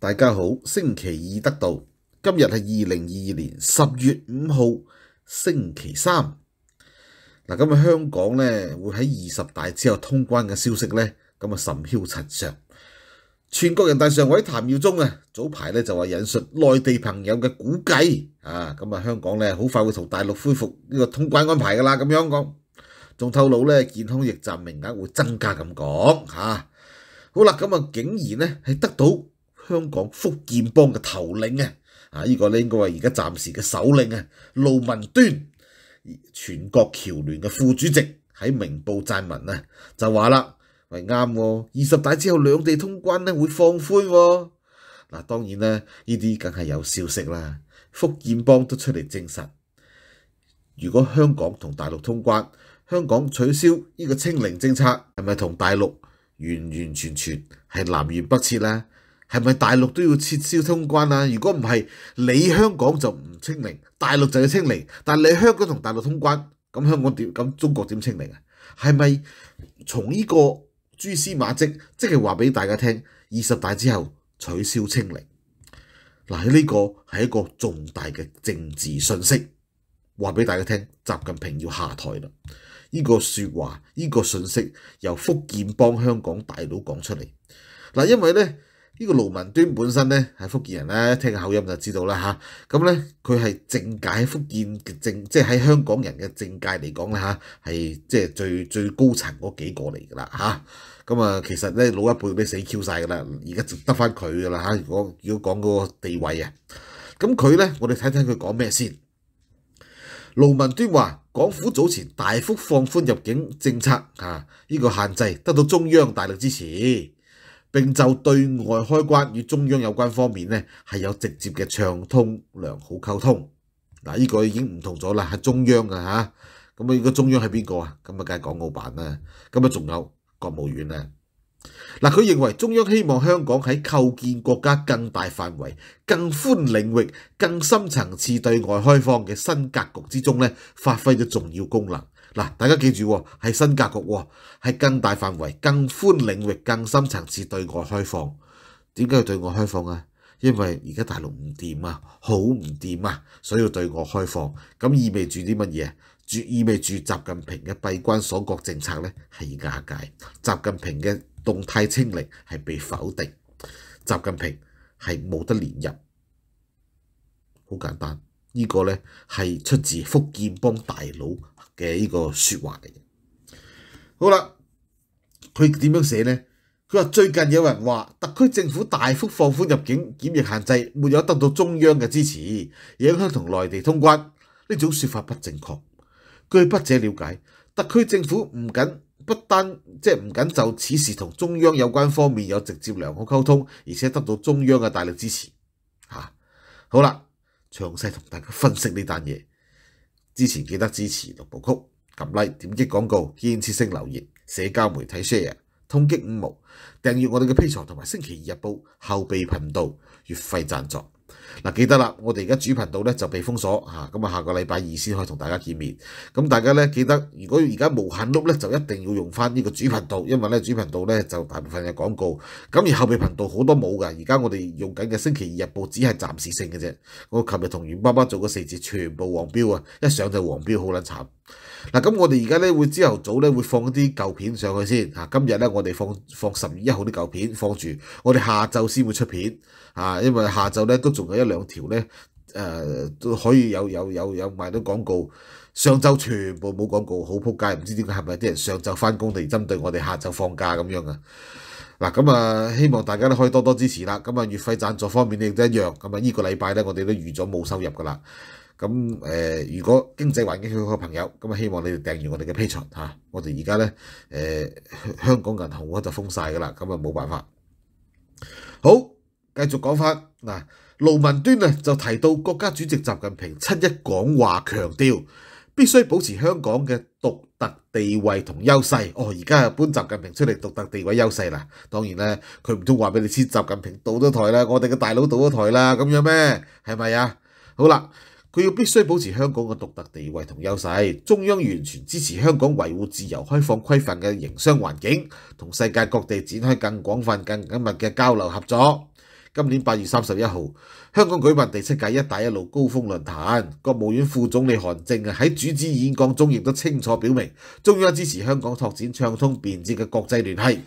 大家好，星期二得到今日系二零二二年十月五号星期三嗱。咁啊，香港咧会喺二十大之后通关嘅消息咧，咁啊甚嚣尘上。全国人大常委谭耀宗啊，早排咧就话引述内地朋友嘅估计啊，咁啊香港咧好快会同大陆恢复呢个通关安排噶啦，咁样讲仲透露咧健康驿站名额会增加，咁讲吓好啦。咁啊竟然咧系得到。香港福建帮嘅头领啊，啊呢个咧应该系而家暂时嘅首领啊，路文端，全国侨联嘅副主席喺《明报》撰文啊，就话啦，喂啱。二十大之后两地通关咧会放宽，嗱当然啦，呢啲梗系有消息啦。福建帮都出嚟证实，如果香港同大陆通关，香港取消呢个清零政策，系咪同大陆完完全全系南辕北辙咧？係咪大陸都要撤銷通關啊？如果唔係，你香港就唔清零，大陸就要清零。但你香港同大陸通關，咁香港點？咁中國點清零啊？係咪從呢個蛛絲馬跡，即係話俾大家聽，二十大之後取消清零嗱？呢個係一個重大嘅政治信息，話俾大家聽，習近平要下台啦！呢個説話，呢個信息由福建幫香港大佬講出嚟嗱，因為咧。呢個盧文端本身咧係福建人啦，聽口音就知道啦嚇。咁咧佢係政界福建嘅政，即係喺香港人嘅政界嚟講咧嚇，係即係最最高層嗰幾個嚟㗎啦嚇。咁啊，其實咧老一輩俾死 Q 曬㗎啦，而家就得翻佢㗎啦嚇。果要講嗰個地位啊，咁佢咧我哋睇睇佢講咩先。盧文端話：港府早前大幅放寬入境政策吓，呢個限制得到中央大力支持。並就對外開關與中央有關方面咧，係有直接嘅暢通良好溝通。嗱，依個已經唔同咗啦，係中央啊嚇。咁啊，依個中央係邊個啊？咁啊，梗係港澳辦啦。咁啊，仲有國務院咧。嗱，佢認為中央希望香港喺構建國家更大範圍、更寬領域、更深層次對外開放嘅新格局之中咧，發揮咗重要功能。嗱，大家記住，係新格局，係更大範圍、更寬領域、更深層次對外開放。點解要對外開放啊？因為而家大陸唔掂啊，好唔掂啊，所以要對外開放。咁意味住啲乜嘢？意味住習近平嘅閉關鎖國政策咧係瓦解，習近平嘅動態清零係被否定，習近平係冇得連任。好簡單。呢個咧係出自福建幫大佬嘅呢個説話嚟嘅。好啦，佢點樣寫呢？佢話最近有人話特區政府大幅放寬入境檢疫限制，沒有得到中央嘅支持，影響同內地通關。呢種説法不正確。據筆者了解，特區政府唔僅不單即系唔僅就此事同中央有關方面有直接良好溝通，而且得到中央嘅大力支持。嚇，好啦。詳細同大家分析呢單嘢，之前记得支持同步曲撳 Like、點擊廣告、建設性留言、社交媒體 Share、通擊五毛、訂閱我哋嘅披床同埋星期二日報後備頻道月費贊助。嗱，記得啦，我哋而家主頻道咧就被封鎖嚇，咁啊下個禮拜二先可以同大家見面。咁大家咧記得，如果而家無限碌咧，就一定要用翻呢個主頻道，因為咧主頻道咧就大部分有廣告。咁而後備頻道好多冇嘅，而家我哋用緊嘅星期二日報只係暫時性嘅啫。我琴日同袁爸爸做嗰四節全部黃標啊，一上就黃標，好撚慘。嗱，咁我哋而家咧会朝头早咧会放一啲旧片上去先，吓今日咧我哋放放十月一号啲旧片放住，我哋下昼先会出片，啊，因为下昼咧都仲有一两条咧，诶，都可以有有有有卖到广告，上晝全部冇广告，好扑街，唔知点解系咪啲人上昼翻工，嚟针对我哋下昼放假咁样啊？嗱，咁啊，希望大家都可以多多支持啦，咁啊，月费赞助方面咧亦都一样，咁啊，依个礼拜咧我哋都预咗冇收入噶啦。咁誒，如果經濟環境好嘅朋友，咁啊，希望你哋訂完我哋嘅 P 場嚇。我哋而家咧誒，香港銀行咧就封曬㗎啦，咁啊冇辦法。好，繼續講翻嗱，盧文端啊就提到國家主席習近平七一講話強調，必須保持香港嘅獨特地位同優勢。哦，而家又搬習近平出嚟獨特地位優勢啦。當然咧，佢唔通話俾你知習近平倒咗台啦，我哋嘅大佬倒咗台啦，咁樣咩？係咪啊？好啦。佢要必須保持香港嘅獨特地位同優勢，中央完全支持香港維護自由開放規範嘅營商環境，同世界各地展開更廣泛、更緊密嘅交流合作。今年八月三十一號，香港舉辦第七屆一帶一路高峰論壇，國務院副總理韓正啊喺主旨演講中亦都清楚表明，中央支持香港拓展暢通便捷嘅國際聯繫，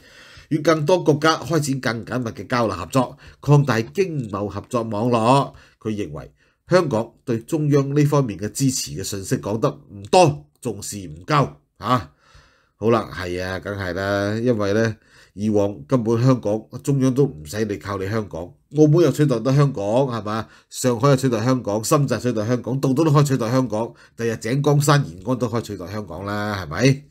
與更多國家開展更緊密嘅交流合作，擴大經貿合作網絡。佢認為。香港對中央呢方面嘅支持嘅信息講得唔多，重視唔夠嚇。好啦，係啊，梗係啦，因為咧以往根本香港中央都唔使你靠你香港，澳門又取代得香港係嘛，上海又取代香港，深圳取代香港，到都都可以取代香港，第日井江山、延安都可以取代香港啦，係咪？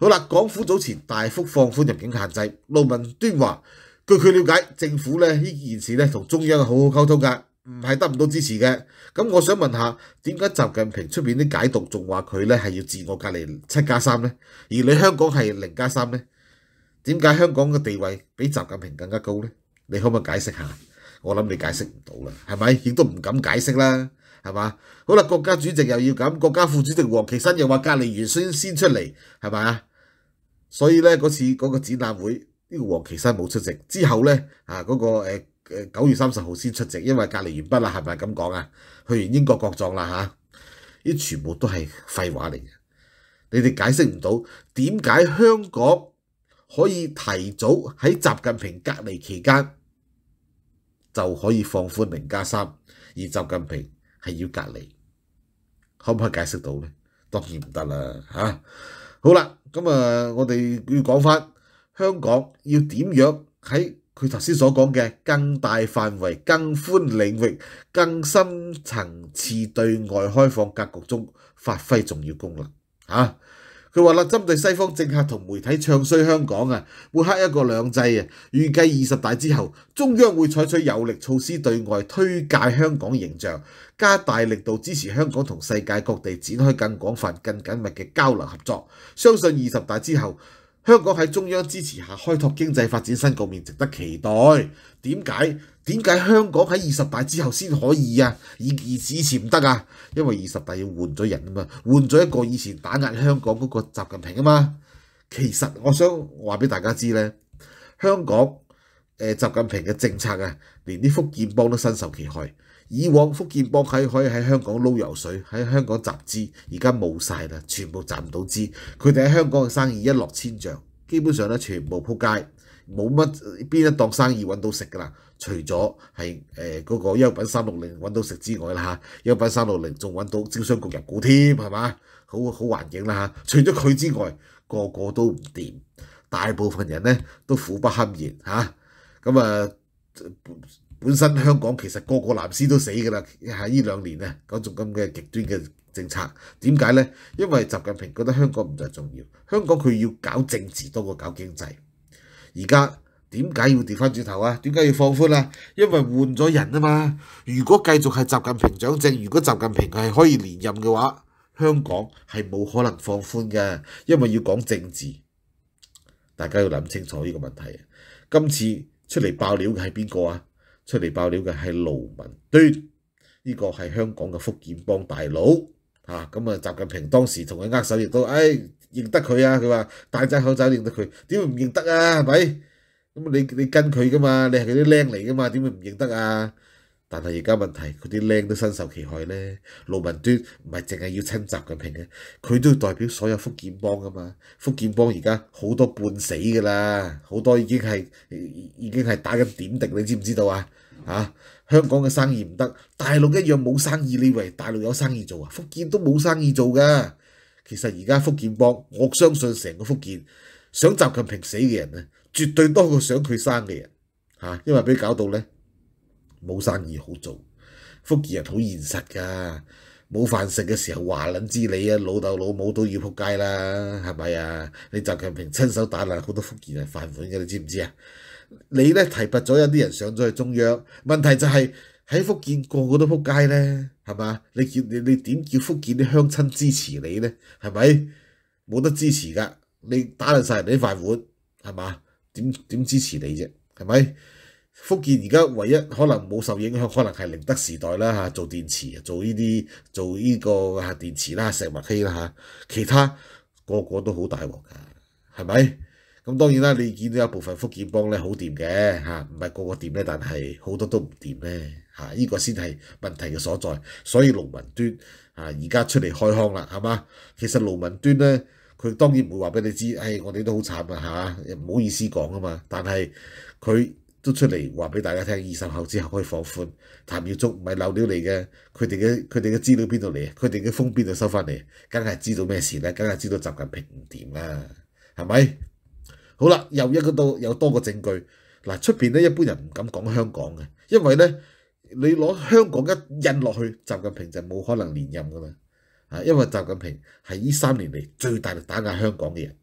好啦，港府早前大幅放寬入境限制，路文端話：據佢了解，政府咧呢件事咧同中央好好溝通㗎。唔系得唔到支持嘅，咁我想问下，点解习近平出面啲解读仲话佢咧系要自我隔离七加三呢？而你香港系零加三呢？点解香港嘅地位比习近平更加高呢？你可唔可以解释下？我谂你解释唔到啦，系咪？亦都唔敢解释啦，系嘛？好啦，国家主席又要咁，国家副主席王岐山又话隔离完先先出嚟，系咪所以呢，嗰次嗰个展览会呢个王岐山冇出席之后呢，啊嗰个诶。九月三十號先出席，因為隔離完畢啦，係咪咁講啊？去完英國國葬啦嚇，啲全部都係廢話嚟嘅。你哋解釋唔到點解香港可以提早喺習近平隔離期間就可以放寬零加三，而習近平係要隔離，可唔可以解釋到咧？當然唔得啦嚇。好啦，咁啊，我哋要講翻香港要點樣喺？佢頭先所講嘅更大範圍、更寬領域、更深層次對外開放格局中發揮重要功能嚇。佢話啦，針對西方政客同媒體唱衰香港啊，抹黑一國兩制啊，預計二十大之後，中央會採取有力措施對外推介香港形象，加大力度支持香港同世界各地展開更廣泛、更緊密嘅交流合作。相信二十大之後。香港喺中央支持下開拓經濟發展新局面，值得期待。點解點解香港喺二十大之後先可以啊？以以前唔得啊，因為二十大要換咗人啊嘛，換咗一個以前打壓香港嗰個習近平啊嘛。其實我想話俾大家知咧，香港誒習近平嘅政策啊，連啲福建幫都深受其害。以往福建博喺可以喺香港撈油水，喺香港集資，而家冇晒啦，全部集唔到資，佢哋喺香港嘅生意一落千丈，基本上咧全部扑街，冇乜邊一檔生意揾到食噶啦，除咗係誒嗰個優品三六零揾到食之外啦嚇，優品三六零仲揾到招商局入股添，係嘛？好好環境啦嚇，除咗佢之外，個個都唔掂，大部分人咧都苦不堪言嚇，咁啊～本身香港其實個個藍絲都死㗎啦。喺呢兩年啊，嗰種咁嘅極端嘅政策點解呢？因為習近平覺得香港唔再重要，香港佢要搞政治多過搞經濟。而家點解要調翻轉頭啊？點解要放寬啊？因為換咗人啊嘛。如果繼續係習近平掌政，如果習近平係可以連任嘅話，香港係冇可能放寬嘅，因為要講政治。大家要諗清楚呢個問題。今次出嚟爆料嘅係邊個啊？出嚟爆料嘅係盧文端，呢個係香港嘅福建幫大佬，嚇咁啊！習近平當時同佢握手，亦都，哎，認得佢啊！佢話戴仔口罩認得佢，點會唔認得啊？係咪？咁你你跟佢噶嘛，你係佢啲僆嚟噶嘛，點會唔認得啊？但係而家問題，佢啲僆都身受其害咧。盧文端唔係淨係要親習近平嘅，佢都代表所有福建幫噶嘛。福建幫而家好多半死噶啦，好多已經係已經係打緊點滴，你知唔知道啊？嚇！香港嘅生意唔得，大陸一樣冇生意，你以為大陸有生意做啊？福建都冇生意做噶。其實而家福建幫，我相信成個福建想習近平死嘅人咧，絕對多過想佢生嘅人嚇，因為俾搞到咧。冇生意好做，福建人好現實㗎。冇飯食嘅時候話撚知你啊，老豆老母都要撲街啦，係咪啊？你習近平親手打爛好多福建人飯碗嘅，你知唔知啊？你咧提拔咗有啲人上咗去中央，問題就係喺福建個個都撲街咧，係嘛？你叫你你點叫福建啲鄉親支持你咧？係咪？冇得支持㗎。你打爛曬人哋啲飯碗，係嘛？點點支持你啫？係咪？福建而家唯一可能冇受影響，可能係寧德時代啦嚇，做電池，做呢啲，做呢個嚇電池啦，石墨烯啦嚇，其他個個都好大鑊㗎，係咪？咁當然啦，你見到有部分福建幫咧好掂嘅嚇，唔係個個掂咧，但係好多都唔掂咧嚇，呢個先係問題嘅所在。所以農民端啊，而家出嚟開腔啦，係嘛？其實農民端咧，佢當然唔會話俾你知，唉，我哋都好慘啊嚇，唔好意思講啊嘛，但係佢。都出嚟話俾大家聽，二十後之後可以放寬。譚耀忠唔係漏料嚟嘅，佢哋嘅佢哋嘅資料邊度嚟？佢哋嘅封邊度收翻嚟？梗係知道咩事咧？梗係知道習近平唔掂啦，係咪？好啦，又一個多有多個證據。嗱，出邊咧一般人唔敢講香港嘅，因為咧你攞香港一印落去，習近平就冇可能連任噶啦。啊，因為習近平係呢三年嚟最大力打壓香港嘅人。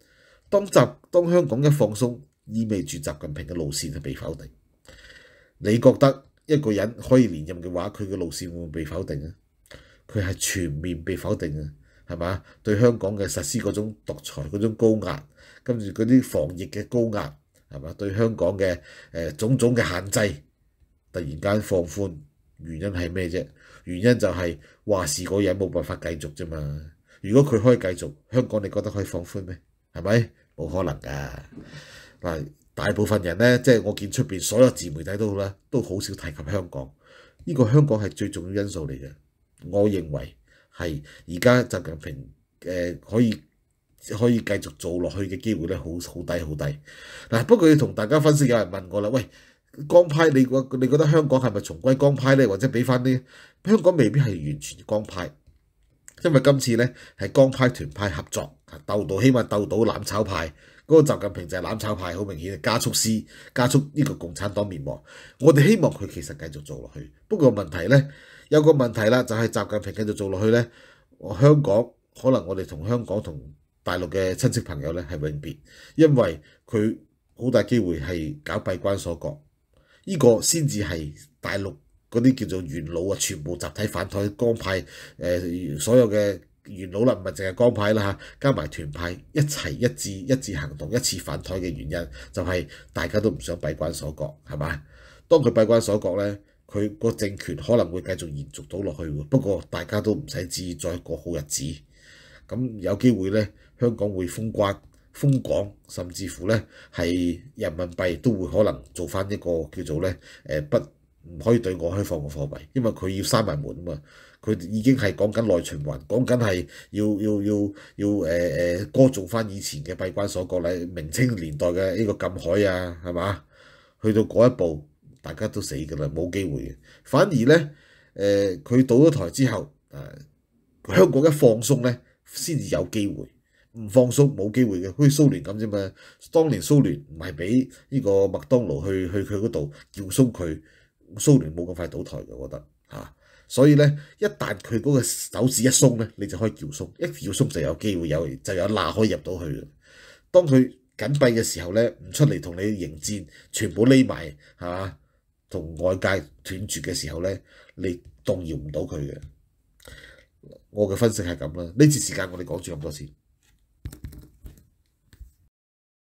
當習當香港一放鬆。意味住習近平嘅路線係被否定。你覺得一個人可以連任嘅話，佢嘅路線會唔會被否定啊？佢係全面被否定啊，係嘛？對香港嘅實施嗰種獨裁嗰種高壓，跟住嗰啲防疫嘅高壓，係嘛？對香港嘅誒種種嘅限制，突然間放寬，原因係咩啫？原因就係話事嗰人冇辦法繼續啫嘛。如果佢可以繼續，香港你覺得可以放寬咩？係咪冇可能㗎？嗱，大部分人咧，即係我見出邊所有自媒體都咧，都好少提及香港。呢個香港係最重要因素嚟嘅，我認為係而家習近平誒可以可以繼續做落去嘅機會咧，好好低好低。嗱，不過要同大家分析，有人問我啦，喂，江派你覺你覺得香港係咪重歸江派咧，或者俾翻啲香港未必係完全江派，因為今次咧係江派團派合作啊，鬥到希望鬥到攬炒派。嗰個習近平就係攬炒派，好明顯加速撕、加速呢個共產黨滅亡。我哋希望佢其實繼續做落去，不過問題咧有個問題啦，就係習近平繼續做落去咧，香港可能我哋同香港同大陸嘅親戚朋友咧係永別，因為佢好大機會係搞閉關鎖國，依個先至係大陸嗰啲叫做元老啊，全部集體反對江派所有嘅。元老啦，唔係淨係光派啦嚇，加埋團派一齊一致一致行動一次反台嘅原因，就係大家都唔想閉關鎖國，係嘛？當佢閉關鎖國咧，佢個政權可能會繼續延續到落去喎。不過大家都唔使置再過好日子。咁有機會咧，香港會封關、封港，甚至乎咧係人民幣都會可能做翻一個叫做咧誒不唔可以對外開放嘅貨幣，因為佢要閂埋門啊嘛。佢已經係講緊內循環，講緊係要要要要誒誒歌頌翻以前嘅閉關鎖國咧，明清年代嘅呢個禁海啊，係嘛？去到嗰一步，大家都死㗎啦，冇機會嘅。反而咧，誒佢倒咗台之後，啊香港一放鬆咧，先至有機會。唔放鬆冇機會嘅，好似蘇聯咁啫嘛。當年蘇聯唔係俾呢個麥當勞去去佢嗰度叫鬆佢，蘇聯冇咁快倒台嘅，我覺得嚇。所以咧，一旦佢嗰個手指一鬆咧，你就可以叫鬆，一叫鬆就有機會有就有罅可以入到去。當佢緊閉嘅時候咧，唔出嚟同你迎戰，全部匿埋係嘛，同外界斷絕嘅時候咧，你動搖唔到佢嘅。我嘅分析係咁啦，呢次時間我哋講住咁多次。